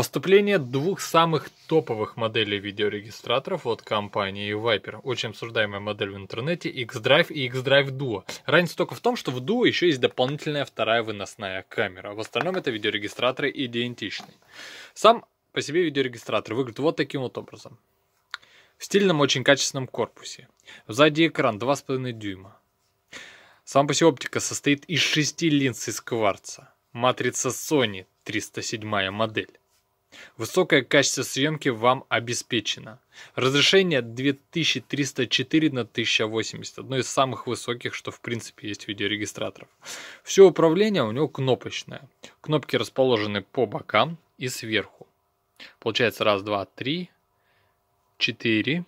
Поступление двух самых топовых моделей видеорегистраторов от компании Viper. Очень обсуждаемая модель в интернете X-Drive и X-Drive Duo. Разница только в том, что в Duo еще есть дополнительная вторая выносная камера. В остальном это видеорегистраторы идентичны. Сам по себе видеорегистратор выглядит вот таким вот образом. В стильном, очень качественном корпусе. Сзади экран 2,5 дюйма. Сам по себе оптика состоит из 6 линз из кварца. Матрица Sony 307 модель. Высокое качество съемки вам обеспечено. Разрешение 2304 на 1080, одно из самых высоких, что в принципе есть видеорегистраторов. Все управление у него кнопочное. Кнопки расположены по бокам и сверху. Получается раз, два, три, четыре,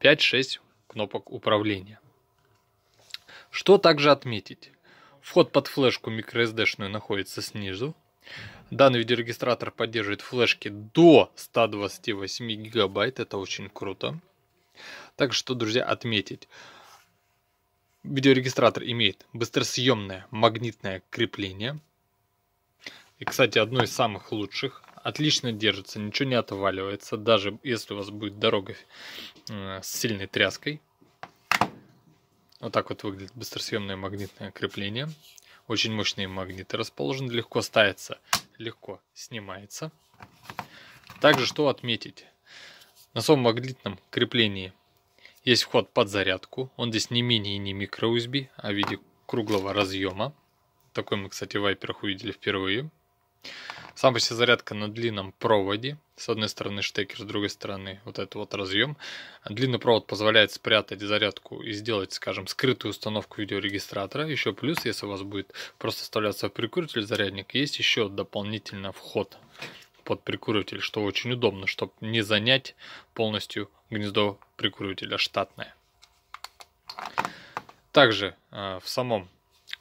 пять, шесть кнопок управления. Что также отметить? Вход под флешку microSD-шную находится снизу. Данный видеорегистратор поддерживает флешки до 128 гигабайт, это очень круто. Так что, друзья, отметить. Видеорегистратор имеет быстросъемное магнитное крепление. И, кстати, одно из самых лучших. Отлично держится, ничего не отваливается, даже если у вас будет дорога э, с сильной тряской. Вот так вот выглядит быстросъемное магнитное крепление. Очень мощные магниты расположены, легко ставится легко снимается. Также что отметить. На самом магнитном креплении есть вход под зарядку. Он здесь не мини и не микро USB, а в виде круглого разъема. Такой мы, кстати, в вайперах увидели впервые. Сам по себе зарядка на длинном проводе. С одной стороны штекер, с другой стороны вот этот вот разъем. Длинный провод позволяет спрятать зарядку и сделать, скажем, скрытую установку видеорегистратора. Еще плюс, если у вас будет просто вставляться в прикуритель зарядник, есть еще дополнительно вход под прикуриватель, что очень удобно, чтобы не занять полностью гнездо прикуривателя штатное. Также э, в самом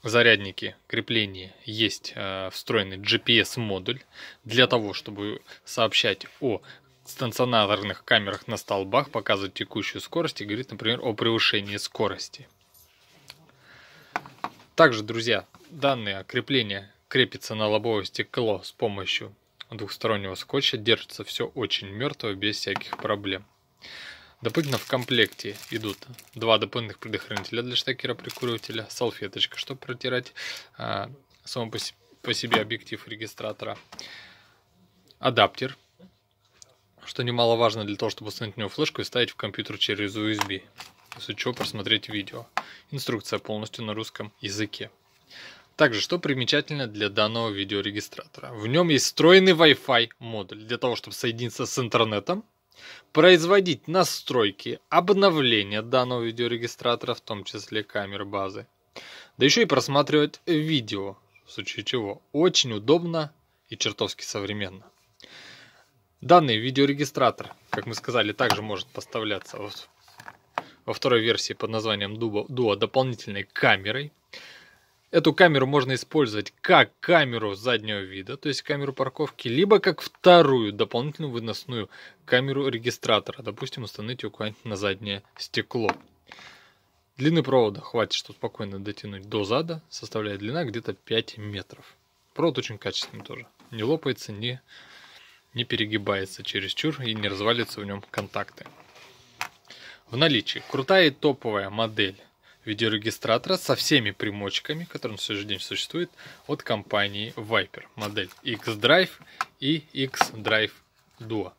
зарядники крепления есть э, встроенный GPS-модуль для того, чтобы сообщать о стационарных камерах на столбах, показывать текущую скорость и говорить, например, о превышении скорости. Также, друзья, данное крепление крепится на лобовое стекло с помощью двухстороннего скотча, держится все очень мертво, без всяких проблем. Дополнительно в комплекте идут два дополнительных предохранителя для штекера-прикуривателя, салфеточка, чтобы протирать а, само по, по себе объектив регистратора, адаптер, что немаловажно для того, чтобы установить в него флешку и ставить в компьютер через USB, после чего просмотреть видео. Инструкция полностью на русском языке. Также, что примечательно для данного видеорегистратора, в нем есть встроенный Wi-Fi модуль для того, чтобы соединиться с интернетом, производить настройки, обновления данного видеорегистратора, в том числе камер базы, да еще и просматривать видео, в случае чего очень удобно и чертовски современно. Данный видеорегистратор, как мы сказали, также может поставляться во второй версии под названием Duo дополнительной камерой, Эту камеру можно использовать как камеру заднего вида, то есть камеру парковки, либо как вторую дополнительную выносную камеру регистратора. Допустим, установить ее куда-нибудь на заднее стекло. Длины провода хватит, чтобы спокойно дотянуть до зада, составляет длина где-то 5 метров. Провод очень качественный тоже. Не лопается, не, не перегибается чересчур и не развалится в нем контакты. В наличии крутая и топовая модель видеорегистратора со всеми примочками, которые на сегодняшний день существуют, от компании Viper. Модель X-Drive и X-Drive Duo.